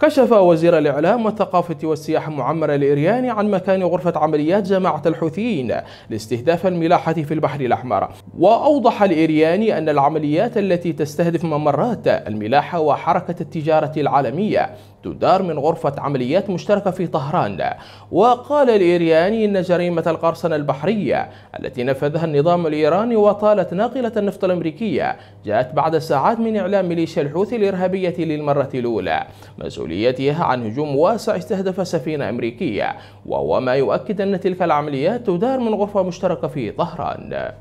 كشف وزير الإعلام والثقافة والسياحة معمر الإرياني عن مكان غرفة عمليات جماعة الحوثيين لاستهداف الملاحة في البحر الأحمر وأوضح الإرياني أن العمليات التي تستهدف ممرات الملاحة وحركة التجارة العالمية تدار من غرفة عمليات مشتركة في طهران وقال الإيراني إن جريمة القرصنة البحرية التي نفذها النظام الإيراني وطالت ناقلة النفط الأمريكية جاءت بعد ساعات من إعلام ميليشيا الحوثي الإرهابية للمرة الأولى مسؤوليتها عن هجوم واسع استهدف سفينة أمريكية وهو ما يؤكد أن تلك العمليات تدار من غرفة مشتركة في طهران